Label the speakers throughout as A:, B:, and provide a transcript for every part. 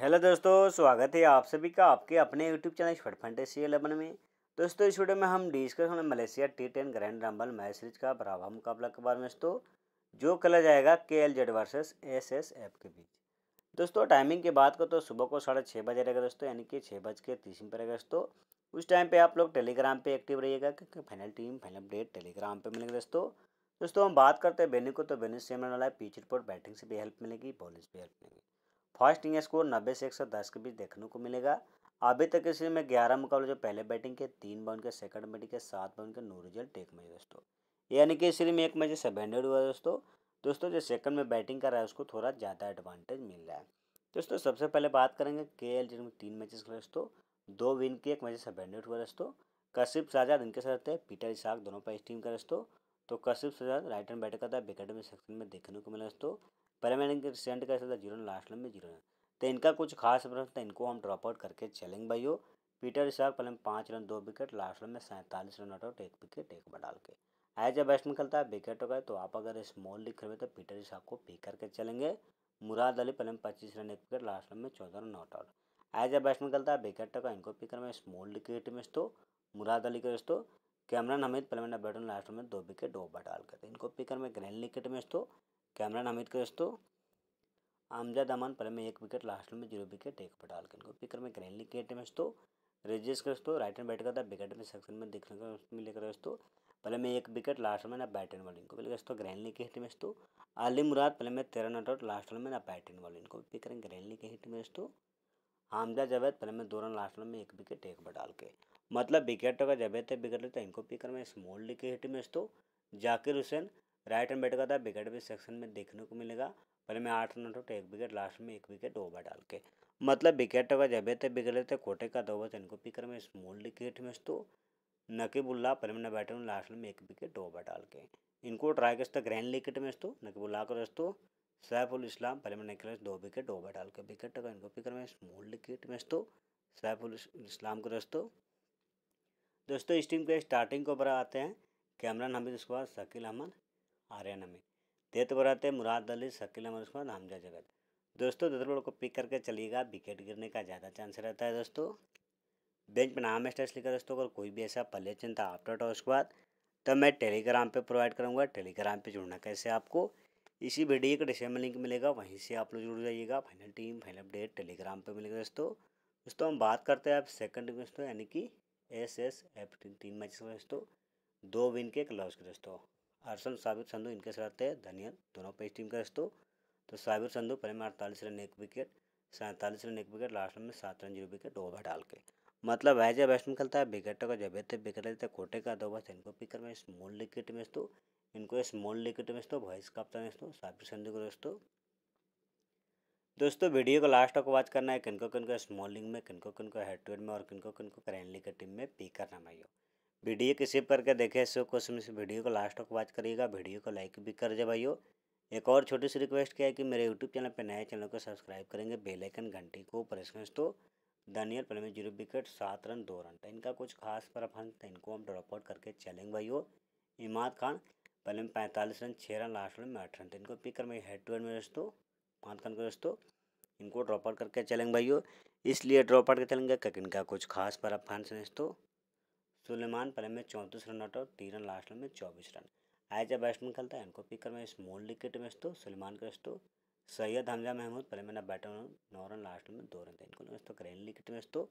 A: hello दोस्तों स्वागत है आप सभी का आपके अपने यूट्यूब चैनल फट फंटेसी एलेवन में दोस्तों इस वीडियो में हम डिस्कस करेंगे Malaysia T ten grand rumble match series का बराबर मुकाबला के बारे में दोस्तों जो कला जाएगा K L Z versus S S F के बीच दोस्तों टाइमिंग की बात करो तो सुबह को साढ़े छः बजे रहेगा दोस्तों यानी कि छः बज के तीस मिनट रहेगा दोस्तों उस टाइम पर आप लोग टेलीग्राम पर एक्टिव रहिएगा क्योंकि final team final update Telegram पर मिलेंगे दोस्तों दोस्तों हम बात करते हैं बेनी को तो बेनी सेम रहने वाला है पीच रिपोर्ट बैटिंग से भी हेल्प मिलेगी बॉलिंग से भी हेल्प मिलेगी फर्स्ट इनिंग स्कोर नब्बे से एक सौ दस के बीच देखने को मिलेगा अभी तक इसी में ग्यारह मुकाबले जो पहले बैटिंग के तीन बाउंड के सेकंड बैटिंग के सात बाउंड के नो रिजल्ट एक मैच दोस्तों यानी कि इसी में एक मैच सेवन हंड्रेड हुआ दोस्तों दोस्तों जो सेकंड में बैटिंग कर रहा है उसको थोड़ा ज़्यादा एडवांटेज मिल रहा है दोस्तों सबसे पहले बात करेंगे के एल जिनमें तीन मैचेस खेले दोस्तों दो विन के एक मैच सेवन हंड्रेड हुआ दोस्तों कश्यप साजाद इनके साथ हैं पीटर इसाक दोनों पर इस टीम का दोस्तों तो Kashyap Sajjad right hand batter करता है विकेट में सेक्शन में देखने को मिला दोस्तों पहले मैंने इनके सेंड कर सकता जीरो लास्ट में जीरो तो इनका कुछ खास प्रश्न था तो इनको हम ड्रॉप आउट करके चलेंगे भाइयों पीटर स्टार पहले पाँच रन दो विकेट लास्ट में सैंतालीस रन आउट एक विकेट एक में डाल के एज ए बैट्समैन खेलता है विकेट होगा तो आप अगर स्मॉल लिख रहे तो पीटर स्टार को पिक करके चलेंगे मुराद अली पहले पच्चीस रन एक विकेट लास्ट में चौदह run not out as a batsman खेलता है विकेट टका इनको पिक करें स्मॉल विकेट में तो मुराद अली के दोस्तों कैमरन हमीद पहले मैंने बैटन लास्ट में दो विकेट दो बट डाल तो इनको पिकर में ग्रैंड विकेट में तो कैमरन हामिद के दोस्तों आमजाद अमान पहले में एक विकेट लास्ट में जीरो विकेट एक पटाल के इनको पिकर में ग्रैंडली के टेम दोस्तों रेजिस्ट के दोस्तों राइट एंड बैट करता है विकेट में सेक्शन में देखने को मिलेगा दोस्तों पहले में एक विकेट लास्ट में ना बैट एंड बॉलिंग को पहले दोस्तों ग्रैंडली लिखे हिट में दोस्तों आली मुराद पहले में तेरह नॉट आउट लास्ट में ना बैट एंड बॉलिंग को पिक में ग्रैंडली लिखे हिट में दोस्तों आमजा जबैद पहले में दो रन लास्ट में एक विकेट एक पर डाल के मतलब विकेट का जावेद थे विकेट लेते इनको पिकर में स्मॉल लिखे हिट में दोस्तों Zakir Hussain right hand bat का था विकेट भी सेक्शन में देखने को मिलेगा पहले में आठ रन आउट एक विकेट लास्ट में एक विकेट ओवर डाल के मतलब विकेट का जब थे बिगड़े थे कोटे का दो बस इनको पिकर में स्मॉल विकेट में तो नकीबुल्ला पहले में बैटर में लास्ट में एक विकेट ओवर डाल के इनको ट्राई करते ग्रैंड विकेट में तो नकीबुल्ला को रस्तो सैफुल इस्लाम पहले मैंने खेला दो विकेट ओवर डाल के विकेट का इनको पिकर में स्मॉल विकेट में तो सैफुल इस्लाम को रस्तो दोस्तों इस टीम के स्टार्टिंग के ऊपर आते हैं कैमरन हमीद उसके बाद शकील अहमद आर्यन में तेत बराते मुराद अली शकील अमर उस्मान हमजा जगत दोस्तों दूसरे को पिक करके चलिएगा विकेट गिरने का ज़्यादा चांस रहता है दोस्तों बेंच पर नाम स्टेस लिखा दोस्तों अगर कोई भी ऐसा पल्ले चिंता आफ्टर टॉस के बाद तो मैं टेलीग्राम पे प्रोवाइड करूँगा टेलीग्राम पे जुड़ना कैसे आपको इसी वीडियो का डिस्क्रिप्शन में लिंक मिलेगा वहीं से आप लोग जुड़ जाइएगा final team final update Telegram पर मिलेगा दोस्तों दोस्तों हम बात करते हैं आप सेकंड दोस्तों यानी कि एस एस एफ टीम तीन मैच दोस्तों दो विन के एक लॉस के दोस्तों हर्षल साबिर संधू इनके साथ थे धनियल दोनों पे टीम का रिश्तों तो साबिर संधू पहले में अड़तालीस रन एक विकेट सैंतालीस रन एक विकेट लास्ट में सात रन जीरो विकेट ओवर डाल के मतलब है जब बैट्समैन खेलता है विकेट का जब थे विकेट लेते कोटे का दो बस इनको पिकर में स्मॉल विकेट में तो इनको स्मॉल विकेट में तो वॉइस कप्तान दोस्तों साबिर संधू को दोस्तों दोस्तों वीडियो को लास्ट तक वॉच करना है किनको किनको स्मॉलिंग में किनको किनको हेड टू हेड में और किनको किनको करेंटली के टीम में पिक करना भाइयों वीडियो की सिप करके देखे सो क्वेश्चन से वीडियो को लास्ट तक वॉच करिएगा वीडियो को लाइक भी कर दे भाइयों एक और छोटी सी रिक्वेस्ट किया है कि मेरे यूट्यूब चैनल पर नए चैनल को सब्सक्राइब करेंगे बेलाइकन घंटी को प्रेस करें तो दानियल पल में जीरो विकेट सात रन दो रन था तो इनका कुछ खास परफॉर्मेंस था तो इनको हम ड्रॉप आउट करके चलेंगे भाइयों इमाद खान पहले में पैंतालीस रन छः रन लास्ट में आठ रन था तो इनको पिक कर मैं हेड टू हेड में दोस्तों इमाद खान को दोस्तों इनको ड्रॉप आउट करके चलेंगे भाइयों इसलिए ड्रॉप आउट के चलेंगे क्योंकि इनका कुछ खास परफॉर्मेंस है दोस्तों सुलेमान पहले में चौंतीस रन आउट और तीन रन लास्ट में चौबीस रन आज बैट्समैन खेलता है इनको पिक कर स्मॉल विकेट में तो सुलेमान का तो सैयद हमजा महमूद पहले मैंने बैटर नौ रन लास्ट में दो रन थे इनको तो ग्रैंड विकेट में तो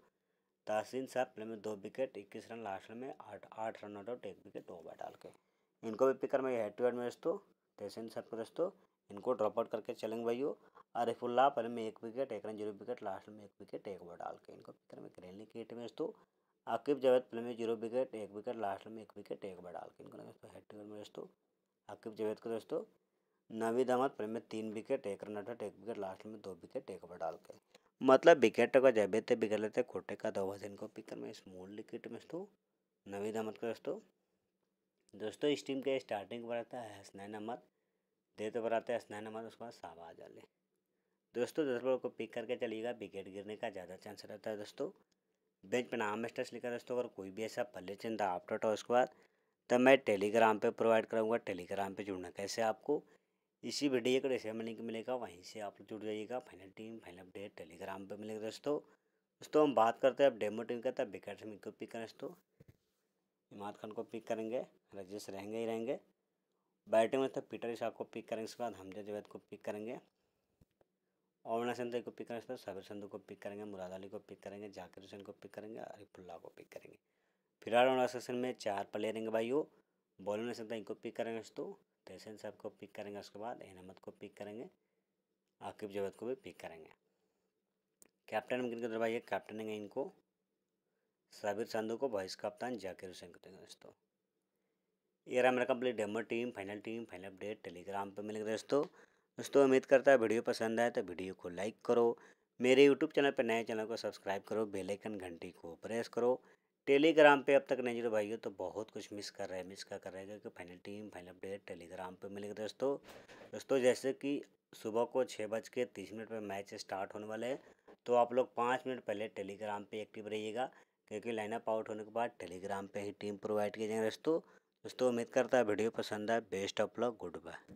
A: तहसीन साहब पहले में दो विकेट इक्कीस रन लास्ट में आठ आठ रन आउट आउट एक विकेट ओवर डाल के इनको भी कर मैं हेड टू हेड में तो तहसीन साहब को दोस्तों इनको ड्रॉप आउट करके चलेंगे भाइयों अरिफुल्ला पहले में एक विकेट एक रन जीरो विकेट लास्ट में एक विकेट एक ओवर डाल के इनको पिक कर मैं ग्रैंड विकेट में तो आकिब जावेद प्ले में जीरो विकेट एक विकेट लास्ट में एक विकेट एक बार डाल के इनको दोस्तों हेड में दोस्तों आकिब जावेद को दोस्तों नवीद अहमद प्ले में तीन विकेट एक रन आठ एक विकेट लास्ट में दो विकेट एक बार डाल के मतलब विकेट का जावेद थे बिगड़ लेते खोटे का दो बस इनको पिकर में स्मॉल विकेट में दोस्तों नवीद अहमद का दोस्तों दोस्तों इस टीम के स्टार्टिंग पर आता है हसनैन अहमद देते तो पर आता है हसनैन अहमद उसके बाद शाहबाज अली दोस्तों दस बॉल को पिक करके चलिएगा विकेट गिरने का ज़्यादा चांस रहता है दोस्तों बेंच पे नाम स्टेस लिखा दोस्तों अगर कोई भी ऐसा पल्ले चिन्ह आफ्टर हो उसके बाद तब मैं टेलीग्राम पे प्रोवाइड कराऊंगा टेलीग्राम पे जुड़ना कैसे आपको इसी वीडियो का डिस्क्रिप्शन लिंक मिलेगा वहीं से आप जुड़ जाइएगा final team final update Telegram पे मिलेगा दोस्तों दोस्तों हम बात करते हैं अब डेमो टीम का तब विकेट सिंह को पिक करें दोस्तों इमाद खान को पिक करेंगे रजेश रहेंगे ही रहेंगे बैटिंग में तो पीटर ईशा को पिक करेंगे उसके बाद हमजा जवेद को पिक करेंगे ओमना संदे को पिक करेंगे साबिर संधु को पिक करेंगे मुराद अली को पिक करेंगे जाकिर हुसैन को पिक करेंगे अरिफुल्ला को पिक करेंगे फिर ओमना सेक्शन में चार प्लेयर रहेंगे भाई बॉलर नहीं सकता इनको पिक करेंगे दोस्तों तहसीन साहब को पिक करेंगे उसके बाद एन अहमद को पिक करेंगे आकिब जवेद को भी पिक करेंगे कैप्टन में किनको भाई कैप्टन है इनको साबिर संधु को वाइस कप्तान जाकिर हुसैन को देंगे दोस्तों ये रहा मेरा complete demo team final team final update Telegram पे मिलेगा दोस्तों दोस्तों उम्मीद करता है वीडियो पसंद आए तो वीडियो को लाइक करो मेरे यूट्यूब चैनल पर नए चैनल को सब्सक्राइब करो बेलाइकन घंटी को प्रेस करो टेलीग्राम पे अब तक नहीं जुड़े भाइयों तो बहुत कुछ मिस कर रहे हैं मिस क्या कर रहे हैं क्योंकि final team final update Telegram पे मिलेगा दोस्तों दोस्तों जैसे कि सुबह को छः बज के तीस मिनट पर मैच स्टार्ट होने वाले हैं तो आप लोग पाँच मिनट पहले टेलीग्राम पे एक्टिव रहिएगा क्योंकि लाइनअप आउट होने के बाद टेलीग्राम पर ही टीम प्रोवाइड किए जाएंगे दोस्तों दोस्तों उम्मीद करता है वीडियो पसंद आए best of luck good bye